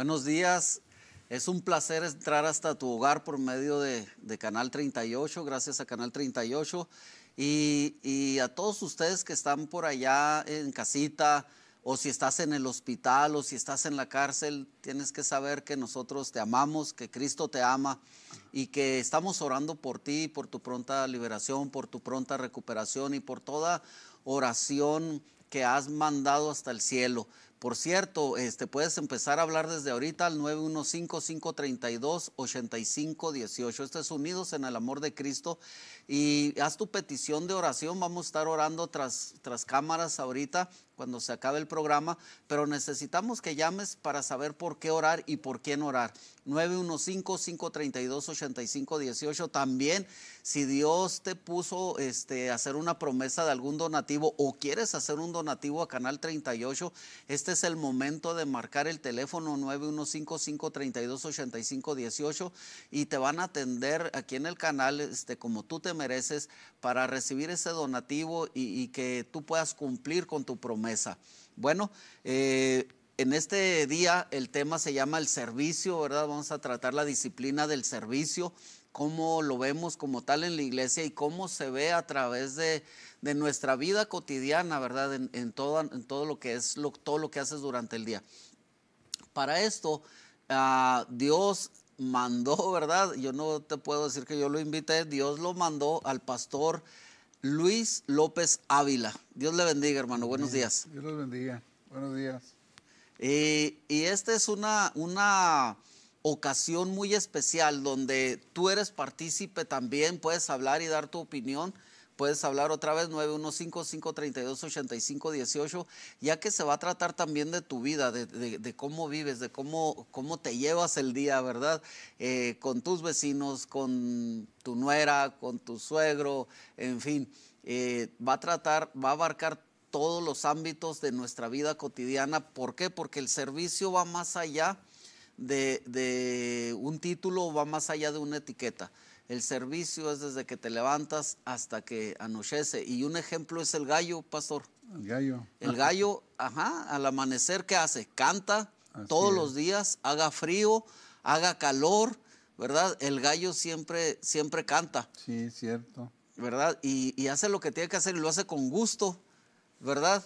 Buenos días. Es un placer entrar hasta tu hogar por medio de, Canal 38, gracias a Canal 38. Y, y, a todos ustedes que están por allá en casita, o si estás en el hospital, o si estás en la cárcel, tienes que saber que nosotros te amamos, que Cristo te ama y que estamos orando por ti, por tu pronta liberación, por tu pronta recuperación y por toda oración que has mandado hasta el cielo. Por cierto, este, puedes empezar a hablar desde ahorita al 915-532-8518. Estés Unidos en el Amor de Cristo. Y haz tu petición de oración. Vamos a estar orando tras, tras cámaras ahorita cuando se acabe el programa. Pero necesitamos que llames para saber por qué orar y por quién orar. 915-532-8518. También, si Dios te puso este, hacer una promesa de algún donativo o quieres hacer un donativo a Canal 38, este este es el momento de marcar el teléfono 915-532-8518 y te van a atender aquí en el canal este, como tú te mereces para recibir ese donativo y, que tú puedas cumplir con tu promesa. Bueno, eh, en este día el tema se llama el servicio, ¿verdad? Vamos a tratar la disciplina del servicio cómo lo vemos como tal en la iglesia y cómo se ve a través de, nuestra vida cotidiana, ¿verdad? En, todo, lo que es, todo lo que haces durante el día. Para esto, ah, Dios mandó, ¿verdad? Yo no te puedo decir que yo lo invité, Dios lo mandó al pastor Luis López Ávila. Dios le bendiga, hermano. Buenos días. Dios los bendiga. Buenos días. Y, y esta es una, una ocasión muy especial donde tú eres partícipe también, puedes hablar y dar tu opinión. Puedes hablar otra vez 915-532-8518, ya que se va a tratar también de tu vida, de, cómo vives, de cómo, cómo, te llevas el día, ¿verdad? Eh, con tus vecinos, con tu nuera, con tu suegro, en fin. Eh, va a tratar, va a abarcar todos los ámbitos de nuestra vida cotidiana. ¿Por qué? Porque el servicio va más allá de, un título va más allá de una etiqueta. El servicio es desde que te levantas hasta que anochece. Y un ejemplo es el gallo, pastor. El gallo. El gallo, ajá, al amanecer, ¿qué hace? Canta todos los días, haga frío, haga calor, ¿verdad? El gallo siempre, siempre canta. Sí, cierto. ¿Verdad? Y, hace lo que tiene que hacer y lo hace con gusto, ¿verdad?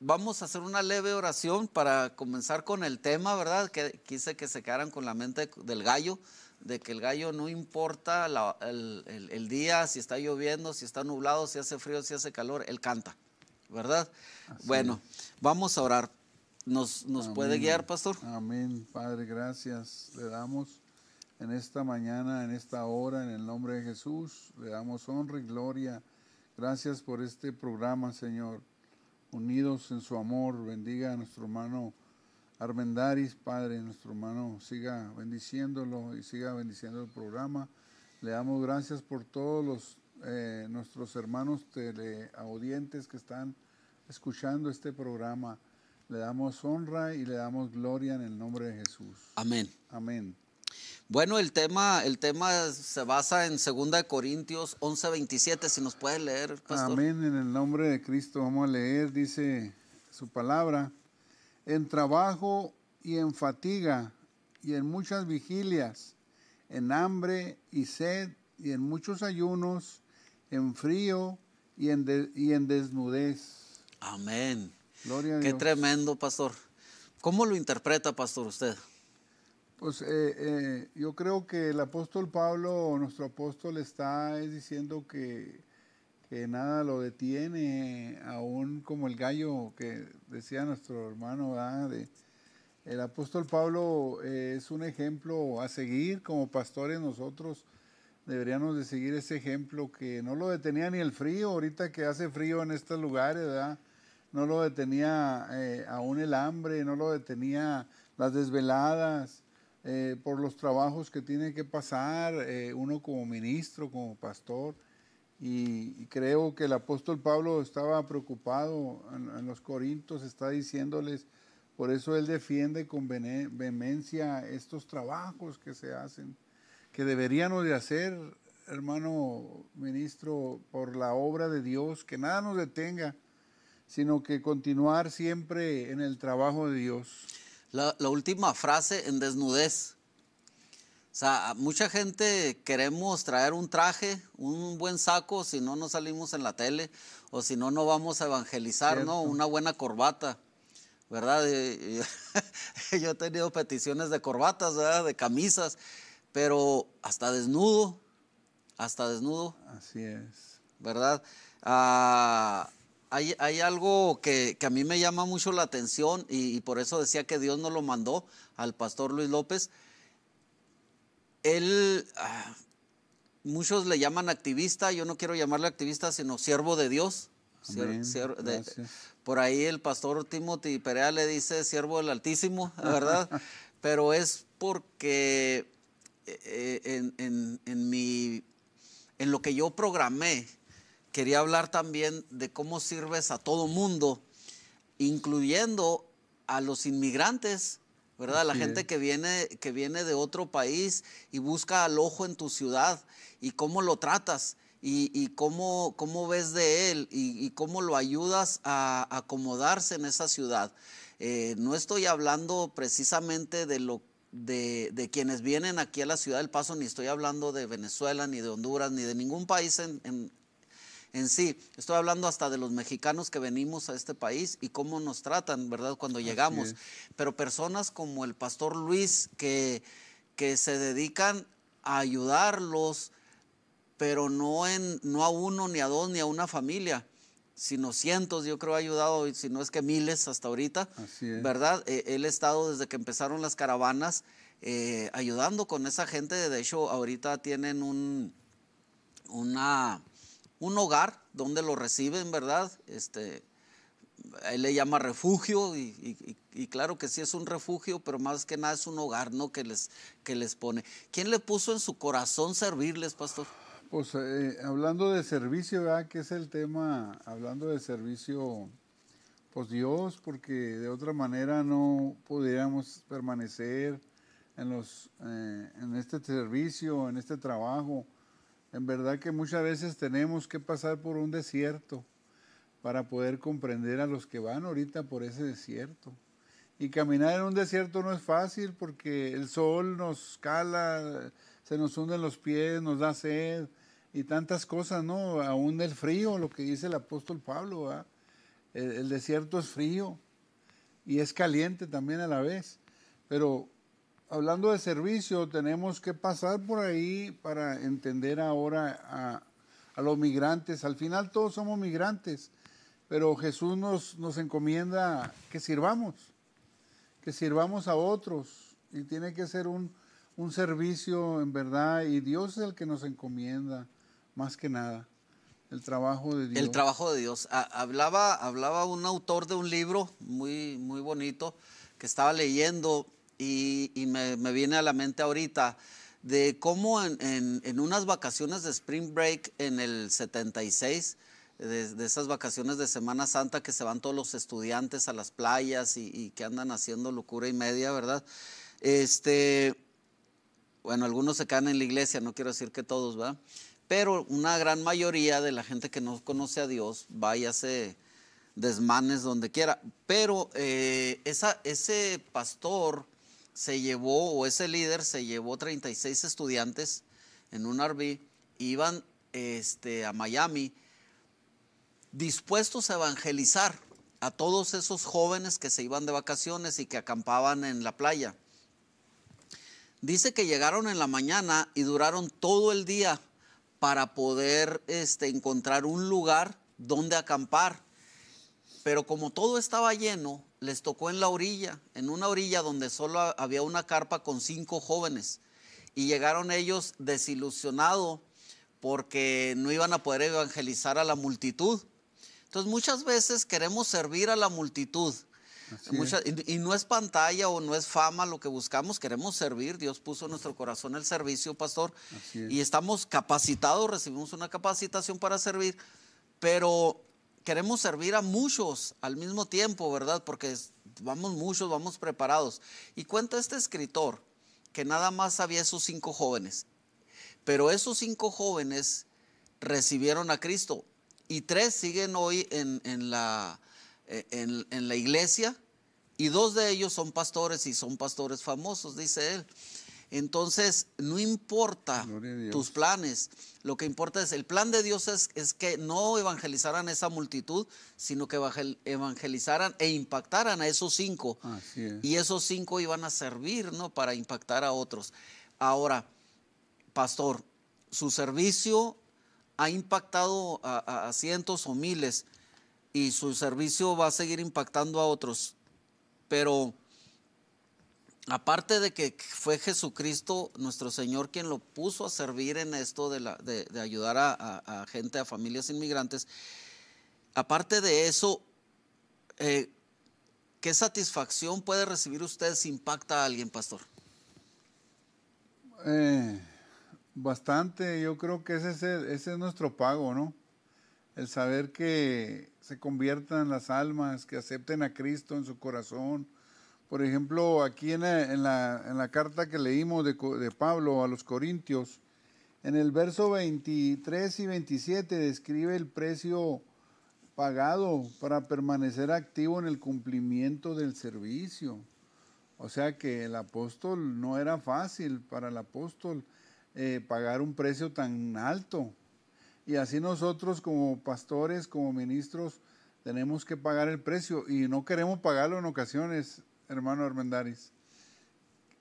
vamos a hacer una leve oración para comenzar con el tema, ¿verdad? Que quise que se quedaran con la mente del gallo, de que el gallo no importa el, día, si está lloviendo, si está nublado, si hace frío, si hace calor, él canta, ¿verdad? bueno, vamos a orar. ¿Nos, nos puede guiar, pastor? Amén, Padre, gracias. Le damos en esta mañana, en esta hora, en el nombre de Jesús, le damos honra y gloria. Gracias por este programa, Señor unidos en su amor. Bendiga a nuestro hermano Armendaris, Padre, nuestro hermano, siga bendiciéndolo y siga bendiciendo el programa. Le damos gracias por todos los, eh, nuestros hermanos teleaudientes que están escuchando este programa. Le damos honra y le damos gloria en el nombre de Jesús. Amén. Amén. Bueno, el tema, el tema se basa en 2 Corintios 11:27, si nos puede leer. Pastor. Amén, en el nombre de Cristo vamos a leer, dice su palabra, en trabajo y en fatiga y en muchas vigilias, en hambre y sed y en muchos ayunos, en frío y en, y en desnudez. Amén. Gloria a Dios. Qué tremendo, pastor. ¿Cómo lo interpreta, pastor, usted? Pues eh, eh, yo creo que el apóstol Pablo, nuestro apóstol, está diciendo que, nada lo detiene, aún como el gallo que decía nuestro hermano. el apóstol Pablo eh, es un ejemplo a seguir, como pastores nosotros deberíamos de seguir ese ejemplo que no lo detenía ni el frío, ahorita que hace frío en estos lugares, No lo detenía aún el hambre, no lo detenía las desveladas eh, por los trabajos que tiene que pasar eh, uno como ministro, como pastor. Y, creo que el apóstol Pablo estaba preocupado en, los Corintios, está diciéndoles, por eso él defiende con vehemencia estos trabajos que se hacen, que deberíamos de hacer, hermano ministro, por la obra de Dios, que nada nos detenga, sino que continuar siempre en el trabajo de Dios. La, última frase en desnudez. O sea, mucha gente queremos traer un traje, un buen saco, si no, no salimos en la tele, o si no, no vamos a evangelizar, ¿no? Una buena corbata, ¿verdad? yo he tenido peticiones de corbatas, ¿verdad? De camisas, pero hasta desnudo, hasta desnudo. Así es. ¿Verdad? Ah, hay, algo que, a mí me llama mucho la atención y, por eso decía que Dios no lo mandó al pastor Luis López. Él, ah, muchos le llaman activista, yo no quiero llamarle activista, sino siervo de Dios. por ahí el pastor Timothy Perea le dice siervo del Altísimo, ¿verdad? Pero es porque eh, eh, en lo que yo programé, quería hablar también de cómo sirves a todo mundo, incluyendo a los inmigrantes, ¿verdad? la gente que viene, que viene de otro país y busca alojo en tu ciudad y cómo lo tratas y, cómo, cómo, ves de él y, cómo lo ayudas a, acomodarse en esa ciudad. Eh, no estoy hablando precisamente de lo de, quienes vienen aquí a la ciudad del Paso, ni estoy hablando de Venezuela, ni de Honduras, ni de ningún país en, en sí. Estoy hablando hasta de los mexicanos que venimos a este país y cómo nos tratan, ¿verdad? Cuando llegamos. Pero personas como el pastor Luis que, que se dedican a ayudarlos, pero no, en, no a uno, ni a dos, ni a una familia sino cientos, yo creo, ha ayudado, si no es que miles hasta ahorita, ¿verdad? Eh, él ha estado desde que empezaron las caravanas eh, ayudando con esa gente. De hecho, ahorita tienen un, una, un hogar donde lo reciben, ¿verdad? Este, él le llama refugio y, claro que sí es un refugio, pero más que nada es un hogar, ¿no? Que les, que les pone. ¿Quién le puso en su corazón servirles, pastor? Pues eh, hablando de servicio, ¿verdad? Que es el tema, hablando de servicio, pues Dios, porque de otra manera no pudiéramos permanecer en, los, eh, en este servicio, en este trabajo en verdad que muchas veces tenemos que pasar por un desierto para poder comprender a los que van ahorita por ese desierto. Y caminar en un desierto no es fácil porque el sol nos cala, se nos hunden los pies, nos da sed y tantas cosas, ¿no? Aún el frío, lo que dice el apóstol Pablo, el, el, desierto es frío y es caliente también a la vez. Pero hablando de servicio, tenemos que pasar por ahí para entender ahora a, los migrantes. Al final todos somos migrantes, pero Jesús nos, nos encomienda que sirvamos, que sirvamos a otros y tiene que ser un, servicio en verdad y Dios es el que nos encomienda más que nada. El trabajo de Dios. El trabajo de Dios. Ah, hablaba, hablaba un autor de un libro muy, muy bonito que estaba leyendo y, me, viene a la mente ahorita de cómo en, unas vacaciones de Spring Break en el 76, de, esas vacaciones de Semana Santa que se van todos los estudiantes a las playas y, que andan haciendo locura y media, ¿verdad? Este, bueno, algunos se quedan en la iglesia, no quiero decir que todos, ¿verdad? Pero una gran mayoría de la gente que no conoce a Dios va y hace desmanes donde quiera. Pero eh, esa, ese pastor se llevó, o ese líder se llevó 36 estudiantes en un RV, iban este, a Miami dispuestos a evangelizar a todos esos jóvenes que se iban de vacaciones y que acampaban en la playa. Dice que llegaron en la mañana y duraron todo el día para poder este, encontrar un lugar donde acampar. Pero como todo estaba lleno, les tocó en la orilla, en una orilla donde solo había una carpa con cinco jóvenes. Y llegaron ellos desilusionados porque no iban a poder evangelizar a la multitud. Entonces muchas veces queremos servir a la multitud. y, no es pantalla o no es fama lo que buscamos, queremos servir. Dios puso en nuestro corazón el servicio, pastor. Y estamos capacitados, recibimos una capacitación para servir. Pero queremos servir a muchos al mismo tiempo, ¿verdad? Porque vamos muchos, vamos preparados. Y cuenta este escritor que nada más había esos cinco jóvenes, pero esos cinco jóvenes recibieron a Cristo y tres siguen hoy en, la, eh, en, la iglesia y dos de ellos son pastores y son pastores famosos, dice él. Entonces, no importa tus planes, lo que importa es, el plan de Dios es, que no evangelizaran esa multitud, sino que evangelizaran e impactaran a esos cinco. Y esos cinco iban a servir, ¿no? Para impactar a otros. Ahora, pastor, su servicio ha impactado a cientos o miles y su servicio va a seguir impactando a otros, pero aparte de que fue Jesucristo nuestro Señor quien lo puso a servir en esto de, la, de, ayudar a, gente, a familias inmigrantes, aparte de eso, eh, ¿qué satisfacción puede recibir usted si impacta a alguien, pastor? Eh, bastante, yo creo que ese es, ese es nuestro pago, ¿no? El saber que se conviertan las almas, que acepten a Cristo en su corazón, por ejemplo, aquí en la, carta que leímos de, Pablo a los Corintios, en el verso 23 y 27 describe el precio pagado para permanecer activo en el cumplimiento del servicio. O sea que el apóstol no era fácil para el apóstol eh, pagar un precio tan alto. Y así nosotros como pastores, como ministros, tenemos que pagar el precio y no queremos pagarlo en ocasiones hermano Armendaris.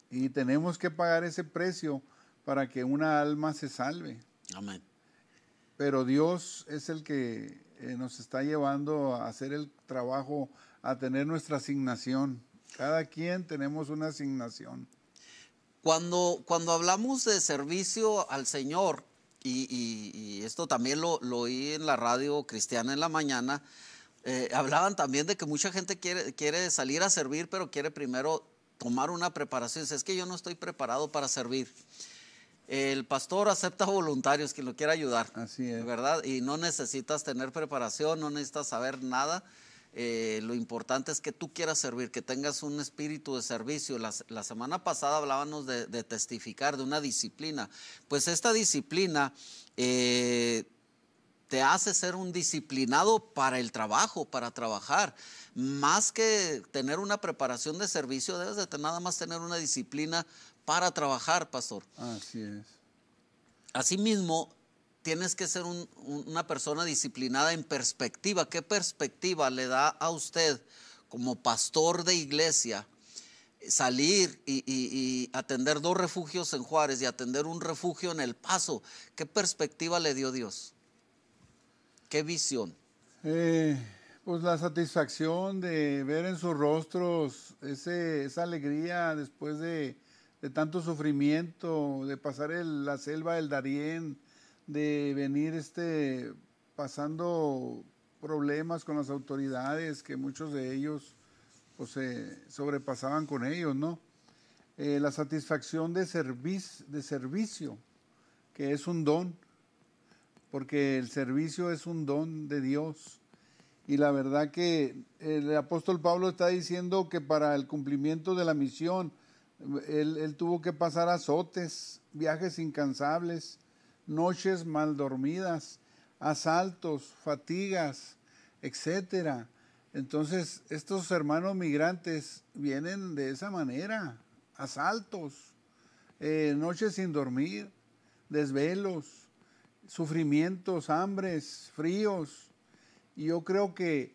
Y tenemos que pagar ese precio para que una alma se salve. Amén. Pero Dios es el que eh, nos está llevando a hacer el trabajo, a tener nuestra asignación. Cada quien tenemos una asignación. Cuando, cuando hablamos de servicio al Señor, y, esto también lo oí en la radio cristiana en la mañana, eh, hablaban también de que mucha gente quiere, quiere salir a servir, pero quiere primero tomar una preparación. es que yo no estoy preparado para servir. El pastor acepta voluntarios, que lo quiera ayudar. Así es. ¿Verdad? Y no necesitas tener preparación, no necesitas saber nada. Eh, lo importante es que tú quieras servir, que tengas un espíritu de servicio. La, semana pasada hablábamos de, testificar, de una disciplina. Pues esta disciplina eh, te hace ser un disciplinado para el trabajo, para trabajar. Más que tener una preparación de servicio, debes de nada más tener una disciplina para trabajar, pastor. Así es. Asimismo, tienes que ser una persona disciplinada en perspectiva. ¿Qué perspectiva le da a usted como pastor de iglesia salir y, atender dos refugios en Juárez y atender un refugio en El Paso? ¿Qué perspectiva le dio Dios? ¿Qué visión? Eh, pues la satisfacción de ver en sus rostros ese, esa alegría después de, tanto sufrimiento, de pasar la selva del Darién, de venir este, pasando problemas con las autoridades, que muchos de ellos pues, se sobrepasaban con ellos, ¿no? Eh, la satisfacción de, de servicio, que es un don porque el servicio es un don de Dios. Y la verdad que el apóstol Pablo está diciendo que para el cumplimiento de la misión, él, tuvo que pasar azotes, viajes incansables, noches mal dormidas, asaltos, fatigas, etcétera. Entonces, estos hermanos migrantes vienen de esa manera, asaltos, eh, noches sin dormir, desvelos, sufrimientos, hambres, fríos. Y yo creo que,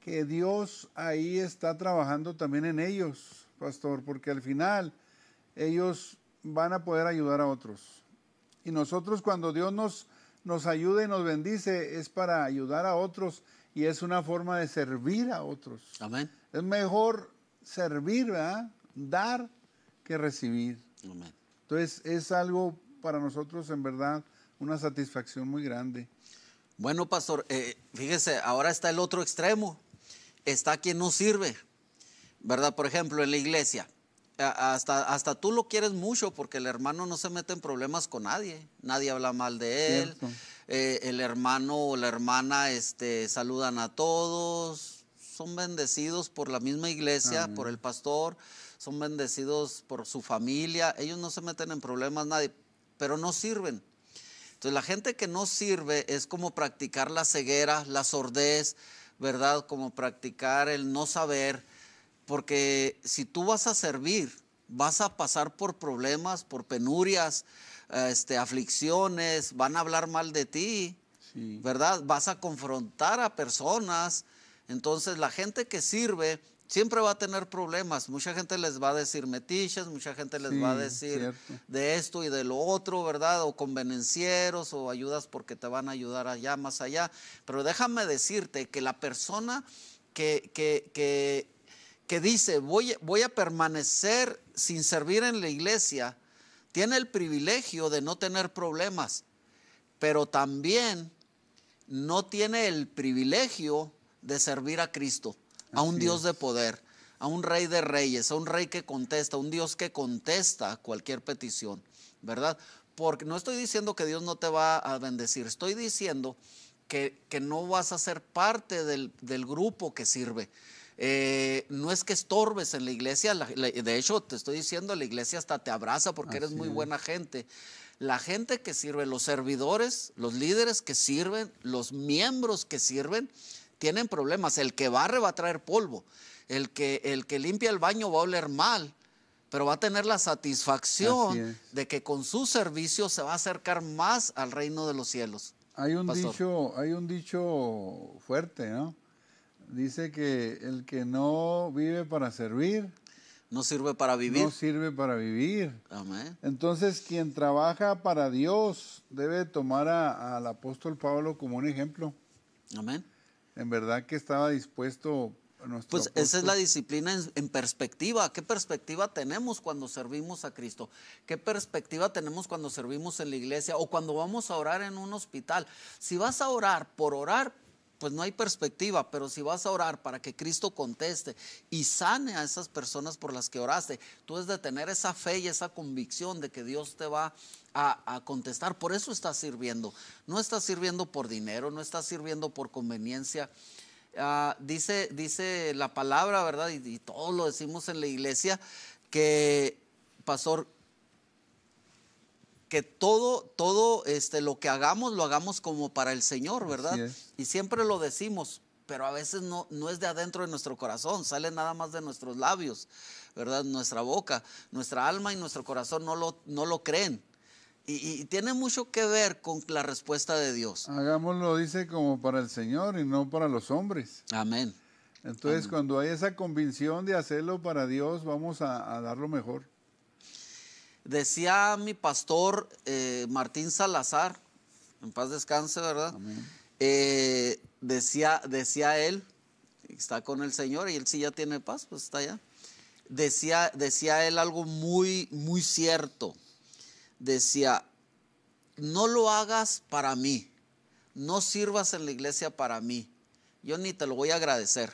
que Dios ahí está trabajando también en ellos, pastor, porque al final ellos van a poder ayudar a otros. Y nosotros cuando Dios nos, nos ayuda y nos bendice es para ayudar a otros y es una forma de servir a otros. Amén. Es mejor servir, ¿verdad? Dar que recibir. Amén. Entonces es algo para nosotros en verdad una satisfacción muy grande. Bueno, pastor, eh, fíjese, ahora está el otro extremo. Está quien no sirve, ¿verdad? Por ejemplo, en la iglesia. Hasta, hasta tú lo quieres mucho porque el hermano no se mete en problemas con nadie. Nadie habla mal de él. Eh, el hermano o la hermana este, saludan a todos. Son bendecidos por la misma iglesia, por el pastor. Son bendecidos por su familia. Ellos no se meten en problemas nadie, pero no sirven entonces la gente que no sirve es como practicar la ceguera, la sordez, ¿verdad? Como practicar el no saber, porque si tú vas a servir, vas a pasar por problemas, por penurias, este, aflicciones, van a hablar mal de ti, ¿verdad? Vas a confrontar a personas. Entonces la gente que sirve siempre va a tener problemas. Mucha gente les va a decir metiches, mucha gente les va a decir de esto y de lo otro, ¿verdad? O convenencieros o ayudas porque te van a ayudar allá, más allá. Pero déjame decirte que la persona que, que, que dice voy, voy a permanecer sin servir en la iglesia, tiene el privilegio de no tener problemas, pero también no tiene el privilegio de servir a Cristo a un Dios de poder, a un rey de reyes, a un rey que contesta, a un Dios que contesta cualquier petición, ¿verdad? Porque no estoy diciendo que Dios no te va a bendecir, estoy diciendo que, que no vas a ser parte del, grupo que sirve. Eh, no es que estorbes en la iglesia, de hecho te estoy diciendo, la iglesia hasta te abraza porque eres muy buena gente. La gente que sirve, los servidores, los líderes que sirven, los miembros que sirven, tienen problemas. El que barre va a traer polvo. El que, el que limpia el baño va a oler mal, pero va a tener la satisfacción de que con su servicio se va a acercar más al reino de los cielos. Hay un, dicho, hay un dicho fuerte, ¿no? Dice que el que no vive para servir. No sirve para vivir. No sirve para vivir. Amén. Entonces, quien trabaja para Dios debe tomar al apóstol Pablo como un ejemplo. Amén en verdad que estaba dispuesto pues esa es la disciplina en, perspectiva. ¿Qué perspectiva tenemos cuando servimos a Cristo? ¿Qué perspectiva tenemos cuando servimos en la iglesia o cuando vamos a orar en un hospital? Si vas a orar por orar, pues no hay perspectiva, pero si vas a orar para que Cristo conteste y sane a esas personas por las que oraste, tú es de tener esa fe y esa convicción de que Dios te va a, contestar. Por eso estás sirviendo. No estás sirviendo por dinero, no estás sirviendo por conveniencia. Ah, dice, dice la palabra, ¿verdad? Y, todo lo decimos en la iglesia, que, pastor, que todo, todo este, lo que hagamos, lo hagamos como para el Señor, ¿verdad? Y siempre lo decimos, pero a veces no, no es de adentro de nuestro corazón, sale nada más de nuestros labios, ¿verdad? Nuestra boca, nuestra alma y nuestro corazón no lo, no lo creen. Y, tiene mucho que ver con la respuesta de Dios. Hagámoslo, dice, como para el Señor y no para los hombres. Amén. Entonces, cuando hay esa convicción de hacerlo para Dios, vamos a, darlo dar lo mejor. Decía mi pastor eh, Martín Salazar, en paz descanse, ¿verdad? Amén. Eh, decía, decía él, está con el Señor y él sí ya tiene paz, pues está allá. Decía, decía él algo muy, muy cierto. Decía, no lo hagas para mí, no sirvas en la iglesia para mí. Yo ni te lo voy a agradecer.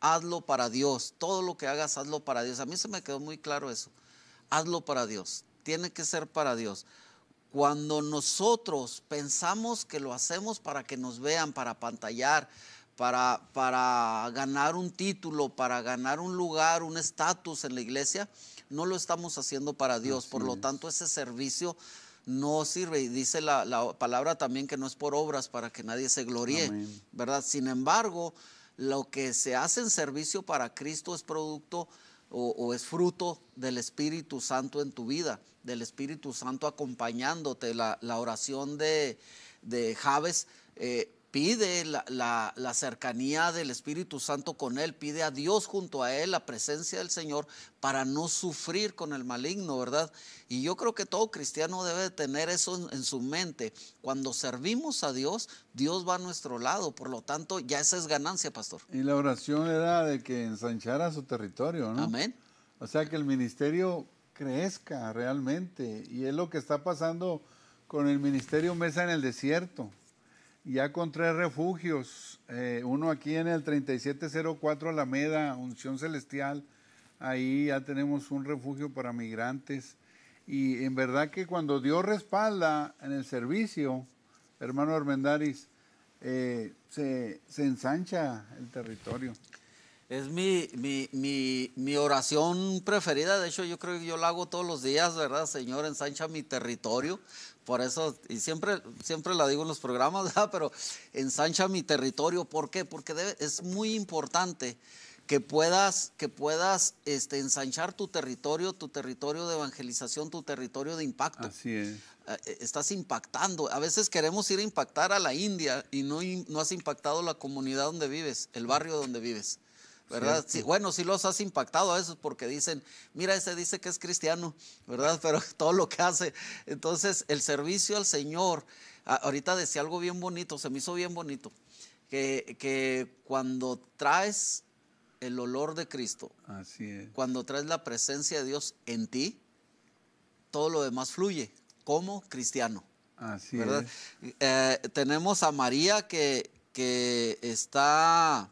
Hazlo para Dios. Todo lo que hagas, hazlo para Dios. A mí se me quedó muy claro eso. Hazlo para Dios. Tiene que ser para Dios. Cuando nosotros pensamos que lo hacemos para que nos vean, para pantallar, para, para ganar un título, para ganar un lugar, un estatus en la iglesia, no lo estamos haciendo para Dios. Por lo tanto, ese servicio no sirve. Y dice la, palabra también que no es por obras para que nadie se gloríe, ¿verdad? Sin embargo, lo que se hace en servicio para Cristo es producto de o, es fruto del Espíritu Santo en tu vida, del Espíritu Santo acompañándote. La, oración de, de Javes eh, pide la, cercanía del Espíritu Santo con Él, pide a Dios junto a Él, la presencia del Señor, para no sufrir con el maligno, ¿verdad? Y yo creo que todo cristiano debe tener eso en, en su mente. Cuando servimos a Dios, Dios va a nuestro lado, por lo tanto, ya esa es ganancia, pastor. Y la oración era de que ensanchara su territorio, ¿no? Amén. O sea, que el ministerio crezca realmente. Y es lo que está pasando con el ministerio Mesa en el desierto. Ya con tres refugios, eh, uno aquí en el 3704 Alameda, Unción Celestial, ahí ya tenemos un refugio para migrantes. Y en verdad que cuando Dios respalda en el servicio, hermano Armendaris, eh, se, se ensancha el territorio. Es mi, mi, oración preferida, de hecho yo creo que yo la hago todos los días, ¿verdad? Señor, ensancha mi territorio, por eso, y siempre, siempre la digo en los programas, ¿verdad? Pero ensancha mi territorio, ¿por qué? Porque es muy importante que puedas, que puedas este, ensanchar tu territorio, tu territorio de evangelización, tu territorio de impacto. Así es. Eh, eh, estás impactando. A veces queremos ir a impactar a la India y no, no has impactado la comunidad donde vives, el barrio donde vives. ¿verdad? Sí, bueno, sí los has impactado a esos porque dicen, mira, ese dice que es cristiano, ¿verdad? Pero todo lo que hace. Entonces, el servicio al Señor, ahorita decía algo bien bonito, se me hizo bien bonito, que, que cuando traes el olor de Cristo, cuando traes la presencia de Dios en ti, todo lo demás fluye como cristiano. Así Es. Eh, tenemos a María que, que está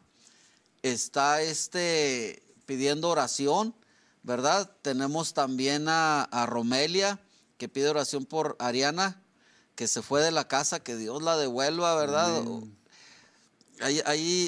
está este, pidiendo oración, ¿verdad? Tenemos también a, Romelia, que pide oración por Ariana, que se fue de la casa, que Dios la devuelva, ¿verdad? Hay,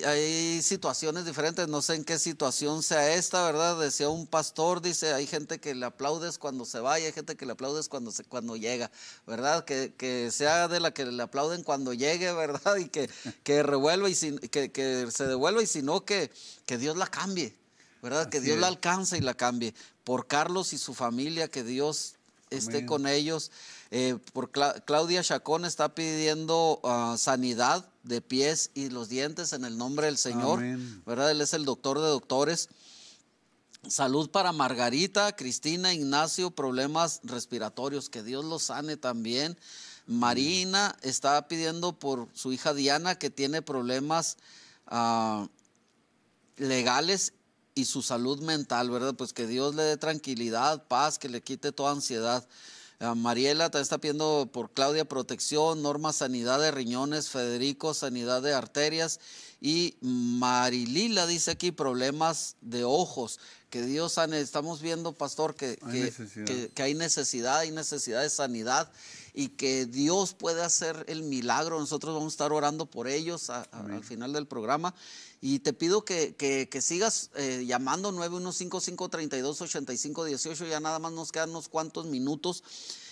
hay, situaciones diferentes, no sé en qué situación sea esta, ¿verdad? Decía un pastor, dice, hay gente que le aplaudes cuando se va y hay gente que le aplaudes cuando, se, cuando llega, ¿verdad? Que, que sea de la que le aplauden cuando llegue, ¿verdad? Y que, que revuelva y que, se devuelva y si no, que, que Dios la cambie, ¿verdad? que Dios la alcance y la cambie. Por Carlos y su familia, que Dios esté con ellos. Eh, por Claudia Chacón está pidiendo ah, sanidad de pies y los dientes en el nombre del Señor, ¿verdad? Él es el doctor de doctores. Salud para Margarita, Cristina, Ignacio, problemas respiratorios, que Dios los sane también. Marina está pidiendo por su hija Diana, que tiene problemas ah, legales y su salud mental, ¿verdad? Pues que Dios le dé tranquilidad, paz, que le quite toda ansiedad. Ah, Mariela también está pidiendo por Claudia protección, Norma sanidad de riñones, Federico sanidad de arterias y Marilila dice aquí problemas de ojos. Que Dios estamos viendo, pastor, que hay, necesidad. hay necesidad, de sanidad y que Dios puede hacer el milagro. Nosotros vamos a estar orando por ellos al final del programa. Y te pido que, que, sigas eh, llamando 915-532-8518, ya nada más nos quedan unos cuantos minutos.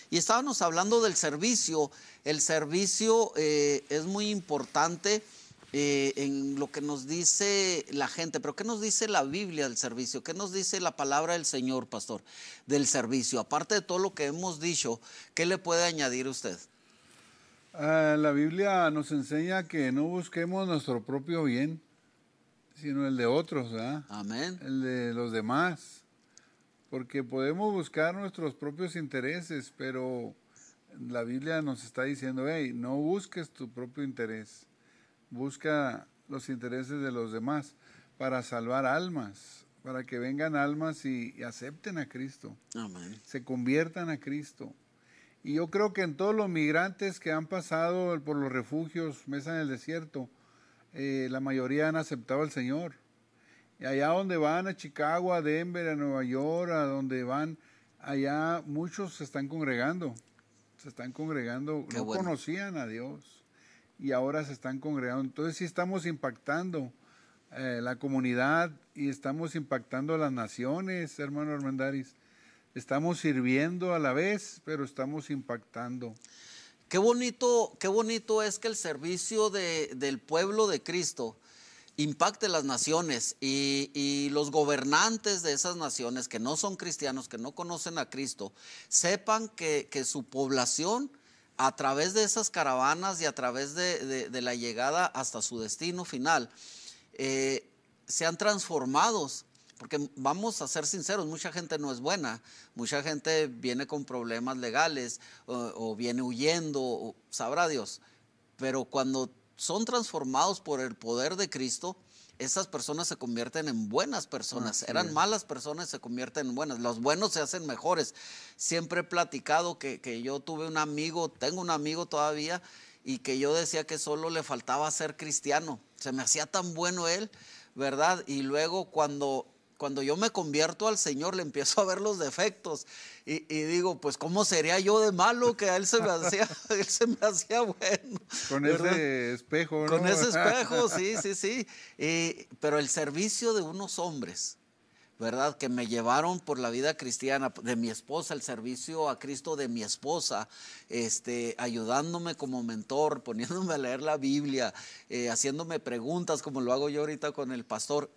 Y estábamos hablando del servicio. El servicio eh, es muy importante eh, en lo que nos dice la gente, pero ¿qué nos dice la Biblia del servicio? ¿Qué nos dice la palabra del Señor, pastor, del servicio? Aparte de todo lo que hemos dicho, ¿qué le puede añadir usted? Ah, la Biblia nos enseña que no busquemos nuestro propio bien, sino el de otros, ¿verdad? Amén. El de los demás. Porque podemos buscar nuestros propios intereses, pero la Biblia nos está diciendo, hey, no busques tu propio interés, busca los intereses de los demás para salvar almas, para que vengan almas y, acepten a Cristo, Amén. se conviertan a Cristo. Y yo creo que en todos los migrantes que han pasado por los refugios, mesa en el desierto, eh, la mayoría han aceptado al Señor. Y allá donde van, a Chicago, a Denver, a Nueva York, a donde van, allá muchos se están congregando. Se están congregando, no conocían a Dios y ahora se están congregando. Entonces sí estamos impactando eh, la comunidad y estamos impactando a las naciones, hermano Armendaris. Estamos sirviendo a la vez, pero estamos impactando. Qué bonito, qué bonito es que el servicio del pueblo de Cristo impacte las naciones y, los gobernantes de esas naciones que no son cristianos, que no conocen a Cristo, sepan que, su población a través de esas caravanas y a través de, la llegada hasta su destino final, eh, se han transformados porque vamos a ser sinceros, mucha gente no es buena, mucha gente viene con problemas legales o, viene huyendo, sabrá Dios. Pero cuando son transformados por el poder de Cristo, esas personas se convierten en buenas personas. Eran malas personas, se convierten en buenas. Los buenos se hacen mejores. Siempre he platicado que, que yo tuve un amigo, tengo un amigo todavía, y que yo decía que solo le faltaba ser cristiano. Se me hacía tan bueno él, ¿verdad? Y luego cuando cuando yo me convierto al Señor le empiezo a ver los defectos y, digo, pues cómo sería yo de malo que él se me hacía, bueno. Con ese espejo, ¿no? Con ese espejo, sí, sí, sí. pero el servicio de unos hombres, ¿verdad? Que me llevaron por la vida cristiana de mi esposa, el servicio a Cristo de mi esposa, este, ayudándome como mentor, poniéndome a leer la Biblia, eh, haciéndome preguntas como lo hago yo ahorita con el pastor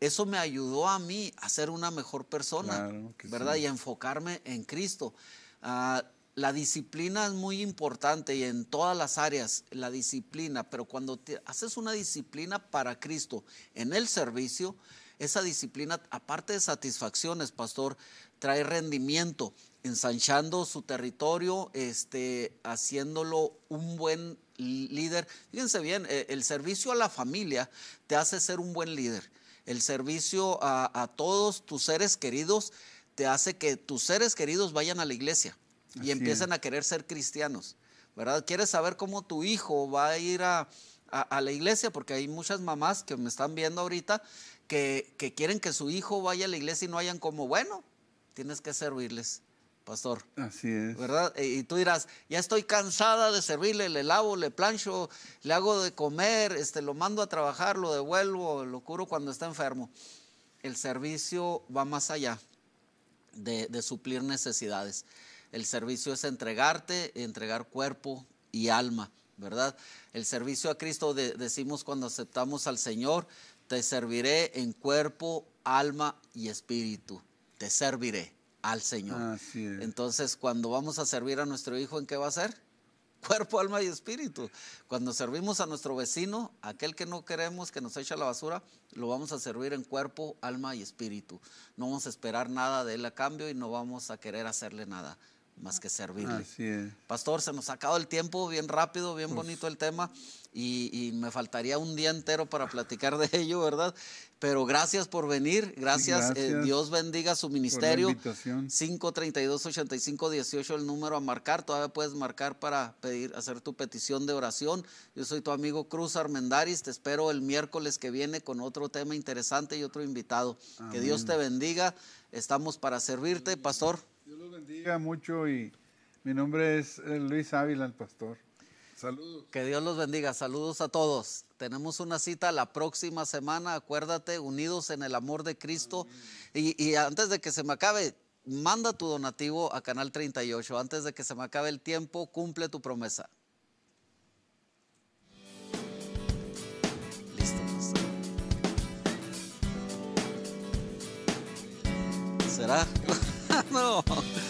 eso me ayudó a mí a ser una mejor persona, ¿verdad? Y a enfocarme en Cristo. Ah, la disciplina es muy importante y en todas las áreas, la disciplina, pero cuando haces una disciplina para Cristo en el servicio, esa disciplina, aparte de satisfacciones, pastor, trae rendimiento, ensanchando su territorio, este, haciéndolo un buen líder. Fíjense bien, eh, el servicio a la familia te hace ser un buen líder el servicio a, todos tus seres queridos te hace que tus seres queridos vayan a la iglesia y empiecen a querer ser cristianos. ¿Verdad? ¿Quieres saber cómo tu hijo va a ir a, la iglesia? Porque hay muchas mamás que me están viendo ahorita que, que quieren que su hijo vaya a la iglesia y no hayan como, bueno, tienes que servirles pastor. Así es. ¿Verdad? E, y tú dirás, ya estoy cansada de servirle, le lavo, le plancho, le hago de comer, este, lo mando a trabajar, lo devuelvo, lo curo cuando está enfermo. El servicio va más allá de, suplir necesidades. El servicio es entregarte, entregar cuerpo y alma, ¿verdad? El servicio a Cristo decimos cuando aceptamos al Señor, te serviré en cuerpo, alma y espíritu. Te serviré al Señor. Entonces, cuando vamos a servir a nuestro hijo, ¿en qué va a ser? Cuerpo, alma y espíritu. Cuando servimos a nuestro vecino, aquel que no queremos que nos eche la basura, lo vamos a servir en cuerpo, alma y espíritu. No vamos a esperar nada de él a cambio y no vamos a querer hacerle nada más que servirle. Pastor, se nos ha acabado el tiempo, bien rápido, bien bonito el tema. Y, me faltaría un día entero para platicar de ello, ¿verdad? Pero gracias por venir, gracias, eh, Dios bendiga su ministerio. 532-8518 el número a marcar, todavía puedes marcar para pedir, hacer tu petición de oración. Yo soy tu amigo Cruz Armendaris, te espero el miércoles que viene con otro tema interesante y otro invitado. Que Dios te bendiga, estamos para servirte, Pastor bendiga mucho y mi nombre es eh, Luis Ávila, el pastor. Saludos. Que Dios los bendiga. Saludos a todos. Tenemos una cita la próxima semana. Acuérdate, unidos en el amor de Cristo. Y, antes de que se me acabe, manda tu donativo a Canal 38. Antes de que se me acabe el tiempo, cumple tu promesa. Pues. ¿Será? no.